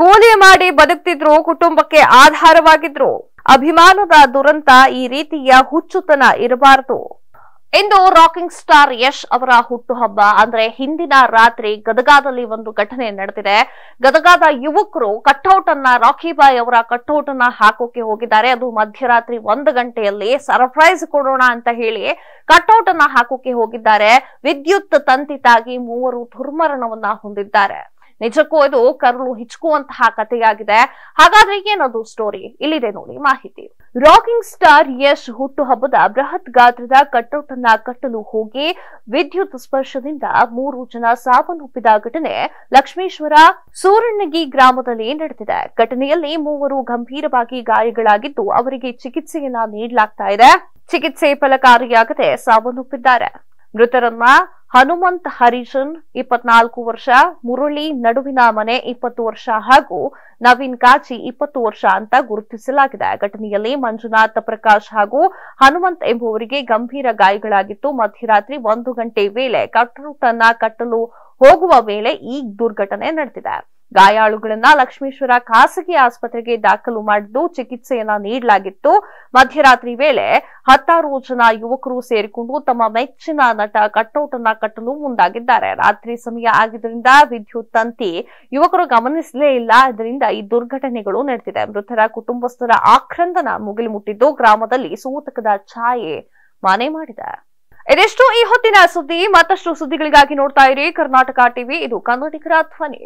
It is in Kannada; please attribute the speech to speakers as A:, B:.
A: ಕೂಲಿ ಮಾಡಿ ಬದುಕ್ತಿದ್ರು ಕುಟುಂಬಕ್ಕೆ ಆಧಾರವಾಗಿದ್ರು ಅಭಿಮಾನದ ದುರಂತ ಈ ರೀತಿಯ ಹುಚ್ಚುತನ ಇರಬಾರದು ಇಂದು ರಾಕಿಂಗ್ ಸ್ಟಾರ್ ಯಶ್ ಅವರ ಹುಟ್ಟುಹಬ್ಬ ಅಂದ್ರೆ ಹಿಂದಿನ ರಾತ್ರಿ ಗದಗಾದಲ್ಲಿ ಒಂದು ಘಟನೆ ನಡೆದಿದೆ ಗದಗಾದ ಯುವಕರು ಕಟ್ಔಟ್ ಅನ್ನ ರಾಖಿ ಬಾಯ್ ಅವರ ಕಟ್ಔಟ್ ಅನ್ನ ಹಾಕೋಕೆ ಹೋಗಿದ್ದಾರೆ ಅದು ಮಧ್ಯರಾತ್ರಿ ಒಂದು ಗಂಟೆಯಲ್ಲಿ ಸರ್ಪ್ರೈಸ್ ಕೊಡೋಣ ಅಂತ ಹೇಳಿ ಕಟ್ಔಟ್ ಅನ್ನ ಹಾಕೋಕೆ ಹೋಗಿದ್ದಾರೆ ವಿದ್ಯುತ್ ತಂತಿ ತಾಗಿ ಮೂವರು ದುರ್ಮರಣವನ್ನ ಹೊಂದಿದ್ದಾರೆ ನಿಜಕ್ಕೂ ಇದು ಕರುಳು ಹಿಚ್ಕುವಂತಹ ಕಥೆಯಾಗಿದೆ ಹಾಗಾದ್ರೆ ಏನದು ಸ್ಟೋರಿ ಇಲ್ಲಿದೆ ನೋಡಿ ಮಾಹಿತಿ ರಾಕಿಂಗ್ ಸ್ಟಾರ್ ಯಶ್ ಹುಟ್ಟುಹಬ್ಬದ ಬೃಹತ್ ಗಾತ್ರದ ಕಟ್ಔಟ್ ಅನ್ನ ಕಟ್ಟಲು ಹೋಗಿ ವಿದ್ಯುತ್ ಸ್ಪರ್ಶದಿಂದ ಮೂರು ಜನ ಸಾವನ್ನಪ್ಪಿದ ಘಟನೆ ಲಕ್ಷ್ಮೇಶ್ವರ ಸೂರಣ್ಣಗಿ ಗ್ರಾಮದಲ್ಲಿ ನಡೆದಿದೆ ಘಟನೆಯಲ್ಲಿ ಮೂವರು ಗಂಭೀರವಾಗಿ ಗಾಯಗಳಾಗಿದ್ದು ಅವರಿಗೆ ಚಿಕಿತ್ಸೆಯನ್ನ ನೀಡಲಾಗ್ತಾ ಇದೆ ಚಿಕಿತ್ಸೆ ಫಲಕಾರಿಯಾಗದೆ ಸಾವನ್ನಪ್ಪಿದ್ದಾರೆ ಮೃತರನ್ನ ಹನುಮಂತ್ ಹರಿಜನ್ ಇಪ್ಪತ್ನಾಲ್ಕು ವರ್ಷ ಮುರಳಿ ನಡುವಿನ ಮನೆ ಇಪ್ಪತ್ತು ವರ್ಷ ಹಾಗೂ ನವೀನ್ ಕಾಚಿ ಇಪ್ಪತ್ತು ವರ್ಷ ಅಂತ ಗುರುತಿಸಲಾಗಿದೆ ಘಟನೆಯಲ್ಲಿ ಮಂಜುನಾಥ್ ಪ್ರಕಾಶ್ ಹಾಗೂ ಹನುಮಂತ್ ಎಂಬುವರಿಗೆ ಗಂಭೀರ ಗಾಯಗಳಾಗಿತ್ತು ಮಧ್ಯರಾತ್ರಿ ಒಂದು ಗಂಟೆ ವೇಳೆ ಕಟ್ಟುತನ್ನ ಕಟ್ಟಲು ಹೋಗುವ ವೇಳೆ ಈ ದುರ್ಘಟನೆ ನಡೆದಿದೆ ಗಾಯಾಳುಗಳನ್ನ ಲಕ್ಷ್ಮೇಶ್ವರ ಖಾಸಗಿ ಆಸ್ಪತ್ರೆಗೆ ದಾಖಲು ಮಾಡಿದ್ದು ಚಿಕಿತ್ಸೆಯನ್ನ ನೀಡಲಾಗಿತ್ತು ಮಧ್ಯರಾತ್ರಿ ವೇಳೆ ಹತ್ತಾರು ಜನ ಯುವಕರು ಸೇರಿಕೊಂಡು ತಮ್ಮ ಮೆಚ್ಚಿನ ನಟ ಕಟ್ಔಟ್ ಕಟ್ಟಲು ಮುಂದಾಗಿದ್ದಾರೆ ರಾತ್ರಿ ಸಮಯ ಆಗಿದ್ದರಿಂದ ವಿದ್ಯುತ್ ತಂತಿ ಯುವಕರು ಗಮನಿಸಲೇ ಇಲ್ಲ ಇದರಿಂದ ಈ ದುರ್ಘಟನೆಗಳು ನಡೆದಿದೆ ಮೃತರ ಕುಟುಂಬಸ್ಥರ ಆಕ್ರಂದನ ಮುಗಿಲು ಮುಟ್ಟಿದ್ದು ಗ್ರಾಮದಲ್ಲಿ ಸೂತಕದ ಛಾಯೆ ಮಾನೆ ಮಾಡಿದೆ ಇದೆಷ್ಟು ಈ ಹೊತ್ತಿನ ಸುದ್ದಿ ಮತ್ತಷ್ಟು ಸುದ್ದಿಗಳಿಗಾಗಿ ನೋಡ್ತಾ ಇರಿ ಕರ್ನಾಟಕ ಟಿವಿ ಇದು ಕನ್ನಡಿಗರ ಧ್ವನಿ